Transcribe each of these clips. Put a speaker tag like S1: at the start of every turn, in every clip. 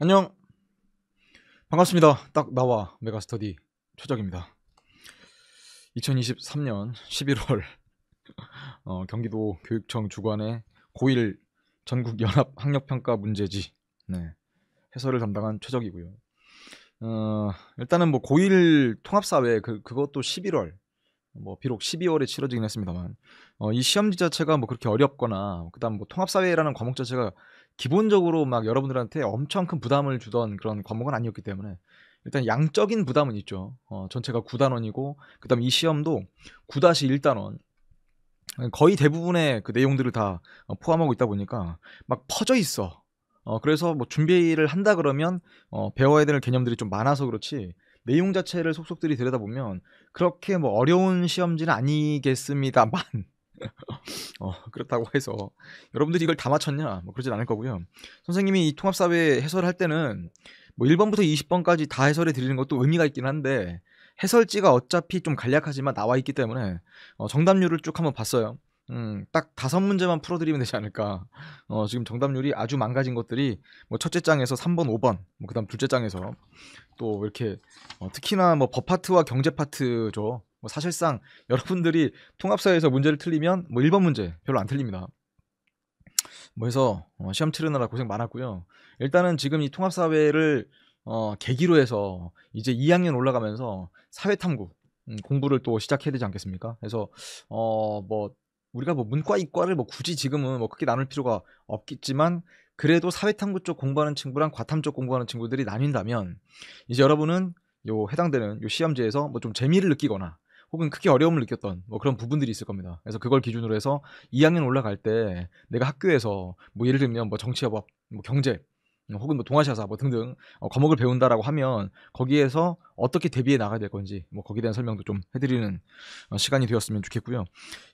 S1: 안녕 반갑습니다 딱 나와 메가스터디 최적입니다 2023년 11월 어, 경기도 교육청 주관의 고1 전국 연합 학력평가 문제지 네, 해설을 담당한 최적이고요 어, 일단은 뭐 고1 통합사회 그, 그것도 11월 뭐 비록 12월에 치러지긴 했습니다만 어, 이 시험지 자체가 뭐 그렇게 어렵거나 그다음 뭐 통합사회라는 과목 자체가 기본적으로 막 여러분들한테 엄청 큰 부담을 주던 그런 과목은 아니었기 때문에 일단 양적인 부담은 있죠. 어, 전체가 9단원이고 그다음 이 시험도 9-1단원 거의 대부분의 그 내용들을 다 어, 포함하고 있다 보니까 막 퍼져 있어. 어, 그래서 뭐 준비를 한다 그러면 어, 배워야 되는 개념들이 좀 많아서 그렇지 내용 자체를 속속들이 들여다보면 그렇게 뭐 어려운 시험지는 아니겠습니다만 어, 그렇다고 해서 여러분들이 이걸 다 맞췄냐? 뭐 그러진 않을 거고요. 선생님이 이 통합사회 해설할 때는 뭐 1번부터 20번까지 다 해설해 드리는 것도 의미가 있긴 한데 해설지가 어차피 좀 간략하지만 나와 있기 때문에 어, 정답률을 쭉 한번 봤어요. 음, 딱 다섯 문제만 풀어드리면 되지 않을까. 어, 지금 정답률이 아주 망가진 것들이 뭐 첫째 장에서 3번, 5번, 뭐 그다음 둘째 장에서 또 이렇게 어, 특히나 뭐 법파트와 경제 파트죠. 뭐 사실상 여러분들이 통합사회에서 문제를 틀리면 뭐 1번 문제 별로 안 틀립니다. 뭐 해서 어, 시험 치르느라 고생 많았고요. 일단은 지금 이 통합사회를 어, 계기로 해서 이제 2학년 올라가면서 사회탐구 음, 공부를 또 시작해야 되지 않겠습니까? 그래서 어뭐 우리가 뭐 문과 이과를 뭐 굳이 지금은 뭐 크게 나눌 필요가 없겠지만 그래도 사회탐구 쪽 공부하는 친구랑 과탐 쪽 공부하는 친구들이 나뉜다면 이제 여러분은 요 해당되는 요 시험지에서 뭐 좀 재미를 느끼거나 혹은 크게 어려움을 느꼈던 뭐 그런 부분들이 있을 겁니다. 그래서 그걸 기준으로 해서 2학년 올라갈 때 내가 학교에서 뭐 예를 들면 뭐 정치와 뭐 경제 혹은 뭐 동아시아사 뭐 등등 어, 과목을 배운다라고 하면 거기에서 어떻게 대비해 나가야 될 건지 뭐 거기에 대한 설명도 좀 해드리는 어, 시간이 되었으면 좋겠고요.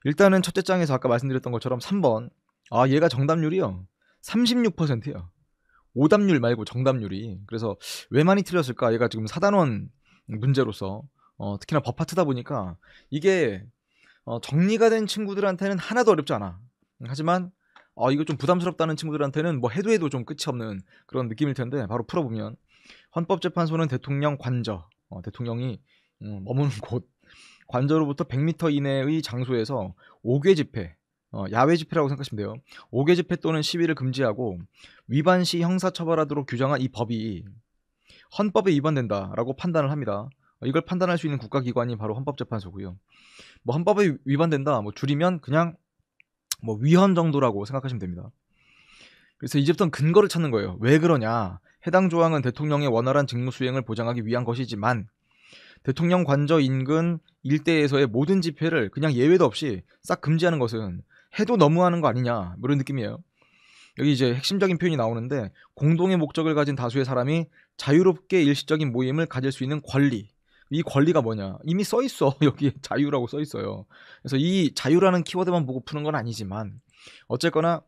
S1: 일단은 첫째 장에서 아까 말씀드렸던 것처럼 3번 아 얘가 정답률이요 36%예요. 오답률 말고 정답률이 그래서 왜 많이 틀렸을까 얘가 지금 4단원 문제로서 어, 특히나 버파트다 보니까 이게 어, 정리가 된 친구들한테는 하나도 어렵지 않아. 하지만 어, 이거 좀 부담스럽다는 친구들한테는 뭐 해도 해도 좀 끝이 없는 그런 느낌일 텐데 바로 풀어보면 헌법재판소는 대통령 관저, 어, 대통령이 음, 머무는 곳 관저로부터 100m 이내의 장소에서 5개 집회, 어, 야외 집회라고 생각하시면 돼요. 5개 집회 또는 시위를 금지하고 위반 시 형사처벌하도록 규정한 이 법이 헌법에 위반된다라고 판단을 합니다. 이걸 판단할 수 있는 국가기관이 바로 헌법재판소고요. 뭐 헌법에 위반된다, 뭐 줄이면 그냥 뭐 위헌 정도라고 생각하시면 됩니다. 그래서 이제부터는 근거를 찾는 거예요. 왜 그러냐? 해당 조항은 대통령의 원활한 직무 수행을 보장하기 위한 것이지만 대통령 관저 인근 일대에서의 모든 집회를 그냥 예외도 없이 싹 금지하는 것은 해도 너무하는 거 아니냐 뭐 이런 느낌이에요. 여기 이제 핵심적인 표현이 나오는데 공동의 목적을 가진 다수의 사람이 자유롭게 일시적인 모임을 가질 수 있는 권리 이 권리가 뭐냐? 이미 써 있어. 여기에 자유라고 써 있어요. 그래서 이 자유라는 키워드만 보고 푸는 건 아니지만 어쨌거나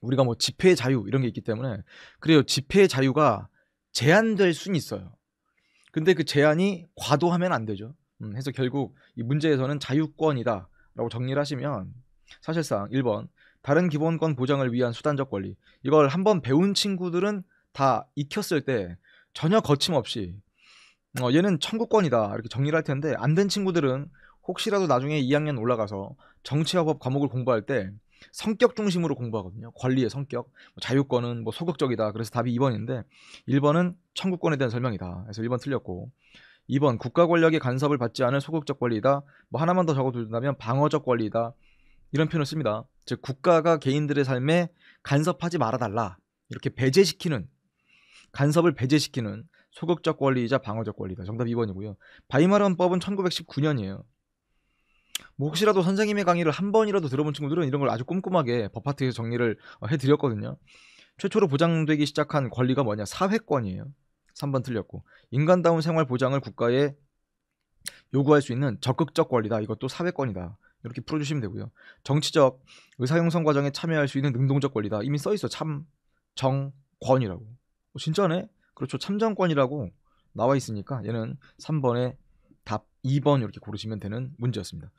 S1: 우리가 뭐 집회의 자유 이런 게 있기 때문에 그래요. 집회의 자유가 제한될 수는 있어요. 근데 그 제한이 과도하면 안 되죠. 음, 해서 결국 이 문제에서는 자유권이다라고 정리를 하시면 사실상 1번 다른 기본권 보장을 위한 수단적 권리 이걸 한번 배운 친구들은 다 익혔을 때 전혀 거침없이 어, 얘는 청구권이다 이렇게 정리를 할 텐데 안 된 친구들은 혹시라도 나중에 2학년 올라가서 정치화법 과목을 공부할 때 성격 중심으로 공부하거든요. 권리의 성격, 뭐 자유권은 뭐 소극적이다. 그래서 답이 2번인데 1번은 청구권에 대한 설명이다. 그래서 1번 틀렸고 2번 국가 권력의 간섭을 받지 않은 소극적 권리다. 이뭐 하나만 더 적어두다면 방어적 권리다. 이 이런 표현을 씁니다. 즉 국가가 개인들의 삶에 간섭하지 말아달라 이렇게 배제시키는 간섭을 배제시키는 소극적 권리이자 방어적 권리다. 정답 2번이고요. 바이마른법은 르 1919년이에요. 뭐 혹시라도 선생님의 강의를 한 번이라도 들어본 친구들은 이런 걸 아주 꼼꼼하게 법파트에서 정리를 어, 해드렸거든요. 최초로 보장되기 시작한 권리가 뭐냐? 사회권이에요. 3번 틀렸고 인간다운 생활 보장을 국가에 요구할 수 있는 적극적 권리다. 이것도 사회권이다. 이렇게 풀어주시면 되고요. 정치적 의사형성 과정에 참여할 수 있는 능동적 권리다. 이미 써있어. 참, 정, 권이라고. 어, 진짜네? 그렇죠. 참정권이라고 나와 있으니까 얘는 3번에 답 2번 이렇게 고르시면 되는 문제였습니다.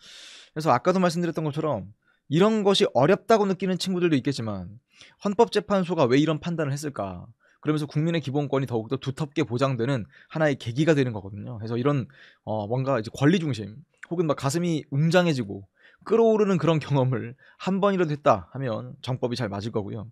S1: 그래서 아까도 말씀드렸던 것처럼 이런 것이 어렵다고 느끼는 친구들도 있겠지만 헌법재판소가 왜 이런 판단을 했을까? 그러면서 국민의 기본권이 더욱더 두텁게 보장되는 하나의 계기가 되는 거거든요. 그래서 이런 어 뭔가 이제 권리 중심 혹은 막 가슴이 웅장해지고 끓어오르는 그런 경험을 한 번이라도 했다 하면 정법이 잘 맞을 거고요.